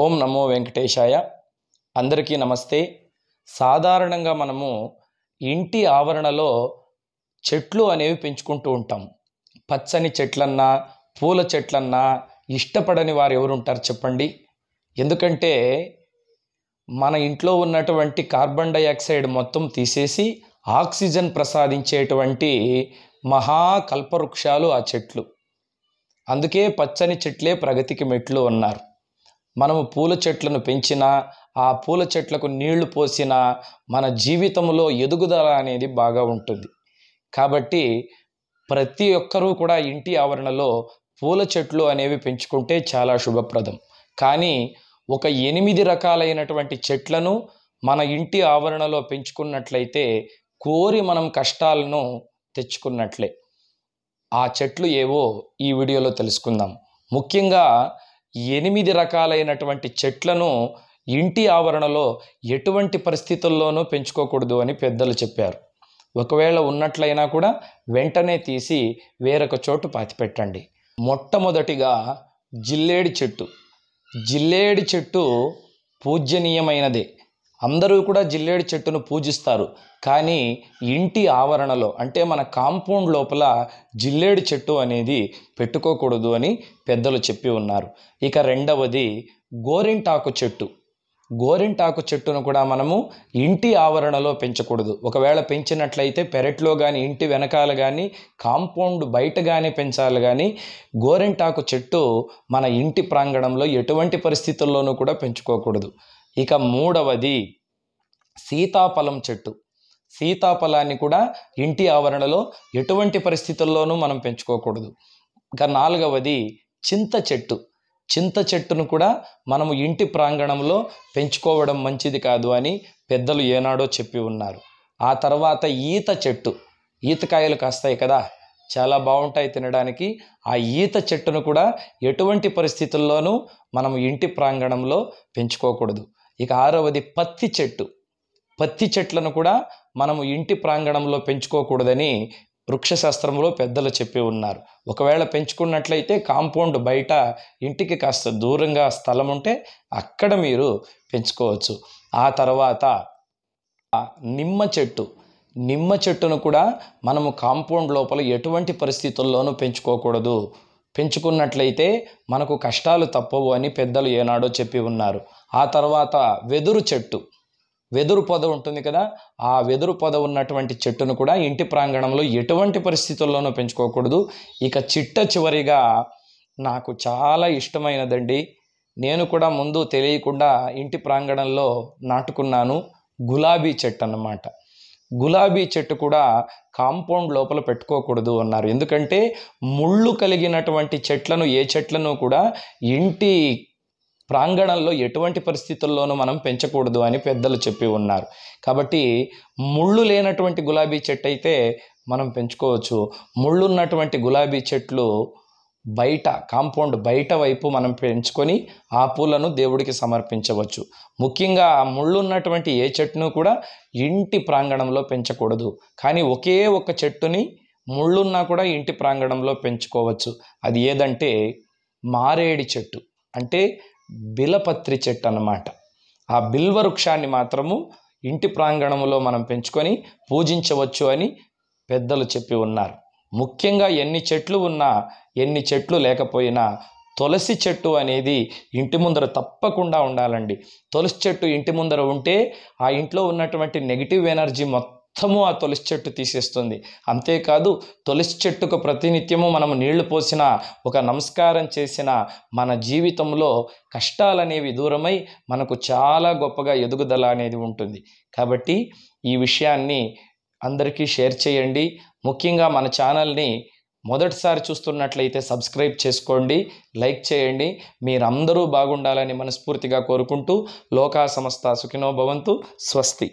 ఓం నమో వెంకటేశాయ అందరికీ నమస్తే సాధారణంగా మనము ఇంటి ఆవరణలో చెట్లు అనేవి పెంచుకుంటూ ఉంటాం పచ్చని చెట్లన్నా పూల చెట్లన్నా ఇష్టపడని వారు ఎవరు ఉంటారు చెప్పండి ఎందుకంటే మన ఇంట్లో ఉన్నటువంటి కార్బన్ డైఆక్సైడ్ మొత్తం తీసేసి ఆక్సిజన్ ప్రసాదించేటువంటి మహాకల్పవృక్షాలు ఆ చెట్లు అందుకే పచ్చని చెట్లే ప్రగతికి మెట్లు అన్నారు మనము పూల చెట్లను పెంచినా ఆ పూల చెట్లకు నీళ్లు పోసినా మన జీవితంలో ఎదుగుదల అనేది బాగా ఉంటుంది కాబట్టి ప్రతి ఒక్కరూ కూడా ఇంటి ఆవరణలో పూల చెట్లు అనేవి పెంచుకుంటే చాలా శుభప్రదం కానీ ఒక ఎనిమిది రకాలైనటువంటి చెట్లను మన ఇంటి ఆవరణలో పెంచుకున్నట్లయితే కోరి మనం కష్టాలను తెచ్చుకున్నట్లే ఆ చెట్లు ఏవో ఈ వీడియోలో తెలుసుకుందాం ముఖ్యంగా ఎనిమిది రకాలైనటువంటి చెట్లను ఇంటి ఆవరణలో ఎటువంటి పరిస్థితుల్లోనూ పెంచుకోకూడదు అని పెద్దలు చెప్పారు ఒకవేళ ఉన్నట్లయినా కూడా వెంటనే తీసి వేరొక చోటు పాతిపెట్టండి మొట్టమొదటిగా జిల్లేడి చెట్టు జిల్లేడి చెట్టు పూజనీయమైనదే అందరూ కూడా జిల్లేడు చెట్టును పూజిస్తారు కానీ ఇంటి ఆవరణలో అంటే మన కాంపౌండ్ లోపల జిల్లేడు చెట్టు అనేది పెట్టుకోకూడదు అని పెద్దలు చెప్పి ఉన్నారు ఇక రెండవది గోరింటాకు చెట్టు గోరింటాకు చెట్టును కూడా మనము ఇంటి ఆవరణలో పెంచకూడదు ఒకవేళ పెంచినట్లయితే పెరట్లో కానీ ఇంటి వెనకాల కానీ కాంపౌండ్ బయట కానీ పెంచాలి కానీ గోరింటాకు చెట్టు మన ఇంటి ప్రాంగణంలో ఎటువంటి పరిస్థితుల్లోనూ కూడా పెంచుకోకూడదు ఇక మూడవది సీతాఫలం చెట్టు సీతాఫలాన్ని కూడా ఇంటి ఆవరణలో ఎటువంటి పరిస్థితుల్లోనూ మనం పెంచుకోకూడదు ఇక నాలుగవది చింత చెట్టు చింత చెట్టును కూడా మనము ఇంటి ప్రాంగణంలో పెంచుకోవడం మంచిది కాదు అని పెద్దలు ఏనాడో చెప్పి ఉన్నారు ఆ తర్వాత ఈత చెట్టు ఈతకాయలు కాస్తాయి కదా చాలా బాగుంటాయి తినడానికి ఆ ఈత చెట్టును కూడా ఎటువంటి పరిస్థితుల్లోనూ మనం ఇంటి ప్రాంగణంలో పెంచుకోకూడదు ఇక ఆరవది పత్తి చెట్టు పత్తి చెట్లను కూడా మనము ఇంటి ప్రాంగణంలో పెంచుకోకూడదని వృక్షశాస్త్రంలో పెద్దలు చెప్పి ఉన్నారు ఒకవేళ పెంచుకున్నట్లయితే కాంపౌండ్ బయట ఇంటికి కాస్త దూరంగా స్థలం ఉంటే అక్కడ మీరు పెంచుకోవచ్చు ఆ తర్వాత నిమ్మ చెట్టు నిమ్మ చెట్టును కూడా మనము కాంపౌండ్ లోపల ఎటువంటి పరిస్థితుల్లోనూ పెంచుకోకూడదు పెంచుకున్నట్లయితే మనకు కష్టాలు తప్పవు అని పెద్దలు ఏనాడో చెప్పి ఉన్నారు ఆ తర్వాత వెదురు చెట్టు వెదురు పొద ఉంటుంది కదా ఆ వెదురు పొద ఉన్నటువంటి చెట్టును కూడా ఇంటి ప్రాంగణంలో ఎటువంటి పరిస్థితుల్లోనూ పెంచుకోకూడదు ఇక చిట్ట చివరిగా నాకు చాలా ఇష్టమైనదండి నేను కూడా ముందు తెలియకుండా ఇంటి ప్రాంగణంలో నాటుకున్నాను గులాబీ చెట్టు అన్నమాట గులాబీ చెట్టు కూడా కాంపౌండ్ లోపల పెట్టుకోకూడదు అన్నారు ఎందుకంటే ముళ్ళు కలిగినటువంటి చెట్లను ఏ చెట్లను కూడా ఇంటి ప్రాంగణంలో ఎటువంటి పరిస్థితుల్లోనూ మనం పెంచకూడదు అని పెద్దలు చెప్పి ఉన్నారు కాబట్టి ముళ్ళు లేనటువంటి గులాబీ చెట్టు అయితే మనం పెంచుకోవచ్చు ముళ్ళు ఉన్నటువంటి గులాబీ చెట్లు బయట కాంపౌండ్ బయట వైపు మనం పెంచుకొని ఆ పూలను దేవుడికి సమర్పించవచ్చు ముఖ్యంగా ఆ ముళ్ళు ఉన్నటువంటి ఏ చెట్టును కూడా ఇంటి ప్రాంగణంలో పెంచకూడదు కానీ ఒకే ఒక చెట్టుని ముళ్ళున్నా కూడా ఇంటి ప్రాంగణంలో పెంచుకోవచ్చు అది ఏదంటే మారేడి చెట్టు అంటే బిలపత్రి చెట్టు అన్నమాట ఆ బిల్వ వృక్షాన్ని మాత్రము ఇంటి ప్రాంగణంలో మనం పెంచుకొని పూజించవచ్చు అని పెద్దలు చెప్పి ఉన్నారు ముఖ్యంగా ఎన్ని చెట్లు ఉన్నా ఎన్ని చెట్లు లేకపోయినా తులసి చెట్టు అనేది ఇంటి ముందర తప్పకుండా ఉండాలండి తులసి చెట్టు ఇంటి ముందర ఉంటే ఆ ఇంట్లో ఉన్నటువంటి నెగిటివ్ ఎనర్జీ మొత్తం మొత్తము ఆ తులసి చెట్టు తీసేస్తుంది అంతేకాదు తులసి చెట్టుకు ప్రతినిత్యము మనం నీళ్లు పోసిన ఒక నమస్కారం చేసిన మన జీవితంలో కష్టాలనేవి దూరమై మనకు చాలా గొప్పగా ఎదుగుదల అనేది ఉంటుంది కాబట్టి ఈ విషయాన్ని అందరికీ షేర్ చేయండి ముఖ్యంగా మన ఛానల్ని మొదటిసారి చూస్తున్నట్లయితే సబ్స్క్రైబ్ చేసుకోండి లైక్ చేయండి మీరందరూ బాగుండాలని మనస్ఫూర్తిగా కోరుకుంటూ లోకా సమస్త సుఖినో భవంతు స్వస్తి